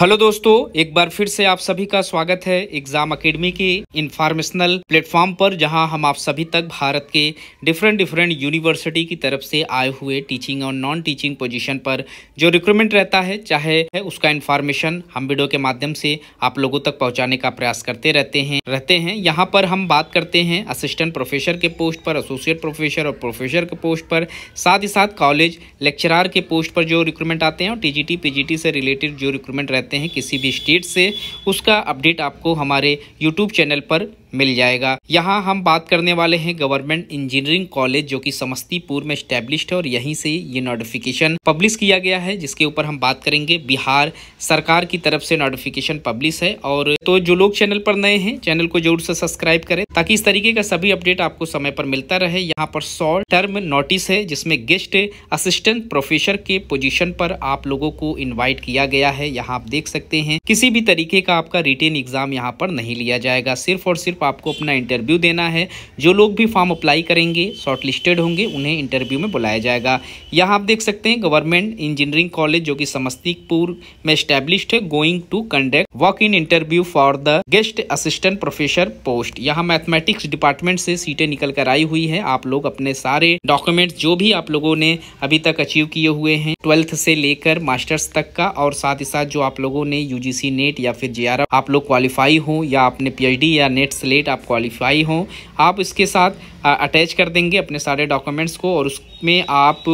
Hello दोस्तों एक बार फिर से आप सभी का स्वागत है एग्जाम अकेडमी के इन्फॉर्मेशनल प्लेटफॉर्म पर जहां हम आप सभी तक भारत के डिफरेंट डिफरेंट यूनिवर्सिटी की तरफ से आए हुए टीचिंग और नॉन टीचिंग पोजीशन पर जो रिक्रूटमेंट रहता है चाहे उसका इन्फॉर्मेशन हम वीडियो के माध्यम से आप लोगों तक पहुँचाने का प्रयास करते रहते हैं रहते हैं यहाँ पर हम बात करते हैं असिस्टेंट प्रोफेसर के पोस्ट पर एसोसिएट प्रोफेसर और प्रोफेसर के पोस्ट पर साथ ही साथ कॉलेज लेक्चरार के पोस्ट पर जो रिक्रूटमेंट आते हैं और टी जी से रिलेटेड जो रिक्रूटमेंट रहते करते हैं किसी भी स्टेट से उसका अपडेट आपको हमारे यूट्यूब चैनल पर मिल जाएगा यहाँ हम बात करने वाले हैं गवर्नमेंट इंजीनियरिंग कॉलेज जो कि समस्तीपुर में स्टेब्लिश है और यहीं से ये नोटिफिकेशन पब्लिश किया गया है जिसके ऊपर हम बात करेंगे बिहार सरकार की तरफ से नोटिफिकेशन पब्लिश है और तो जो लोग चैनल पर नए हैं चैनल को जरूर से सब्सक्राइब करें ताकि इस तरीके का सभी अपडेट आपको समय पर मिलता रहे यहाँ पर शॉर्ट टर्म नोटिस है जिसमें गेस्ट असिस्टेंट प्रोफेसर के पोजिशन पर आप लोगों को इन्वाइट किया गया है यहाँ आप देख सकते हैं किसी भी तरीके का आपका रिटेन एग्जाम यहाँ पर नहीं लिया जाएगा सिर्फ और सिर्फ सिर्फ आपको अपना इंटरव्यू देना है जो लोग भी फॉर्म अप्लाई करेंगे शॉर्टलिस्टेड होंगे उन्हें इंटरव्यू में बुलाया जाएगा यहाँ आप देख सकते हैं गवर्नमेंट इंजीनियरिंग कॉलेज जो कि समस्तीपुर में स्टैब्लिश्ड है going to conduct walk in interview for the guest assistant professor post यहाँ मैथमेटिक्स डिपार्टमेंट से सीटें निकल कर आई हुई है आप लोग अपने सारे डॉक्यूमेंट जो भी आप लोगों ने अभी तक अचीव किए हुए हैं ट्वेल्थ से लेकर मास्टर्स तक का और साथ ही साथ जो आप लोगों ने यूजीसी नेट या फिर जे आप लोग क्वालिफाई हो या आपने पी या नेट स्लेट आप क्वालिफाई हों आप इसके साथ अटैच कर देंगे अपने सारे डॉक्यूमेंट्स को और उसमें आप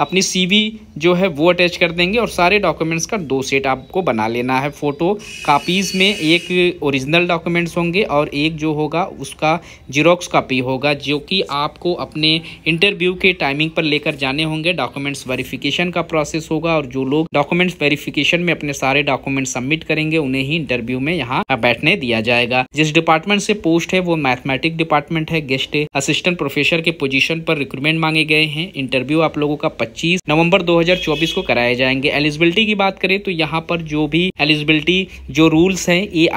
अपनी सीवी जो है वो अटैच कर देंगे और सारे डॉक्यूमेंट्स का दो सेट आपको बना लेना है फ़ोटो कापीज़ में एक ओरिजिनल डॉक्यूमेंट्स होंगे और एक जो होगा उसका जीरोक्स कापी होगा जो कि आपको अपने इंटरव्यू के टाइमिंग पर लेकर जाने होंगे डॉक्यूमेंट्स वेरीफिकेशन का प्रोसेस होगा और जो लोग डॉक्यूमेंट्स वेरीफिकेशन में अपने सारे डॉक्यूमेंट्स सबमिट करेंगे उन्हें ही इंटरव्यू में यहाँ बैठने दिया जाएगा जिस डिपार्टमेंट से पोस्ट है वो मैथमेटिक डिपार्टमेंट है गेस्ट असिस्टेंट प्रोफेसर के पोजीशन पर रिक्रूटमेंट मांगे गए हैं इंटरव्यू आप लोगों का 25 नवंबर 2024 को कराए जाएंगे एलिजिबिलिटी की बात करें तो यहाँ पर जो भी एलिजिबिलिटी जो रूल्स हैं ए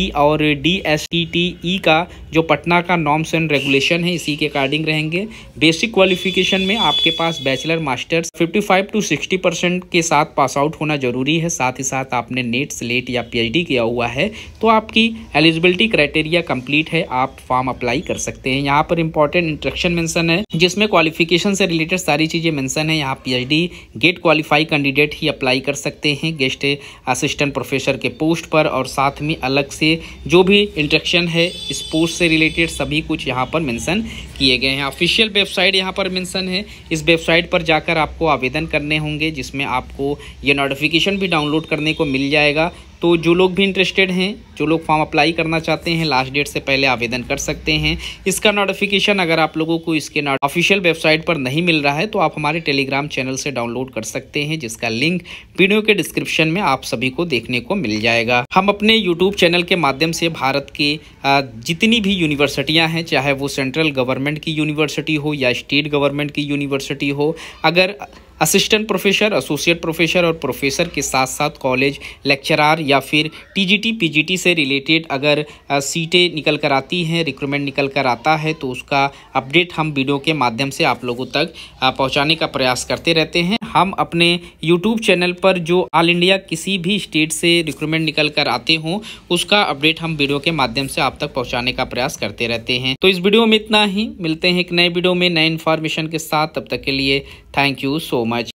e और डी e का जो पटना का नॉर्म्स एंड रेगुलेशन है इसी के अकॉर्डिंग रहेंगे बेसिक क्वालिफिकेशन में आपके पास bachelor masters fifty two sixty percent के साथ पास आउट होना जरूरी है साथ ही साथ आपने नेट स्लेट e या पीएचडी किया हुआ है तो आपकी एलिजिबिलिटी क्राइटेरिया प्रक्रिया कंप्लीट है आप फॉर्म अप्लाई कर सकते हैं यहाँ पर इंपॉर्टेंट इंट्रक्शन मेंशन है जिसमें क्वालिफिकेशन से रिलेटेड सारी चीज़ें मेंशन है यहाँ पीएचडी गेट क्वालिफाई कैंडिडेट ही अप्लाई कर सकते हैं गेस्ट असिस्टेंट प्रोफेसर के पोस्ट पर और साथ में अलग से जो भी इंट्रक्शन है इस पोस्ट से रिलेटेड सभी कुछ यहाँ पर मैंसन किए गए हैं ऑफिशियल वेबसाइट यहाँ पर मैंसन है इस वेबसाइट पर जाकर आपको आवेदन करने होंगे जिसमें आपको ये नोटिफिकेशन भी डाउनलोड करने को मिल जाएगा तो जो लोग भी इंटरेस्टेड हैं जो लोग फॉर्म अप्लाई करना चाहते हैं लास्ट डेट से पहले आवेदन कर सकते हैं इसका नोटिफिकेशन अगर आप लोगों को इसके ऑफिशियल वेबसाइट पर नहीं मिल रहा है तो आप हमारे टेलीग्राम चैनल से डाउनलोड कर सकते हैं जिसका लिंक वीडियो के डिस्क्रिप्शन में आप सभी को देखने को मिल जाएगा हम अपने यूट्यूब चैनल के माध्यम से भारत के जितनी भी यूनिवर्सिटियाँ हैं चाहे वो सेंट्रल गवर्नमेंट की यूनिवर्सिटी हो या स्टेट गवर्नमेंट की यूनिवर्सिटी हो अगर असिस्टेंट प्रोफेसर एसोसिएट प्रोफेसर और प्रोफेसर के साथ साथ कॉलेज लेक्चरार या फिर टीजीटी पीजीटी से रिलेटेड अगर सीटें निकल कर आती हैं रिक्रूटमेंट निकल कर आता है तो उसका अपडेट हम वीडियो के माध्यम से आप लोगों तक पहुंचाने का प्रयास करते रहते हैं हम अपने यूट्यूब चैनल पर जो ऑल इंडिया किसी भी स्टेट से रिक्रूटमेंट निकल कर आते हों उसका अपडेट हम वीडियो के माध्यम से आप तक पहुँचाने का प्रयास करते रहते हैं तो इस वीडियो में इतना ही मिलते हैं एक नए वीडियो में नए इन्फॉर्मेशन के साथ तब तक के लिए Thank you so much.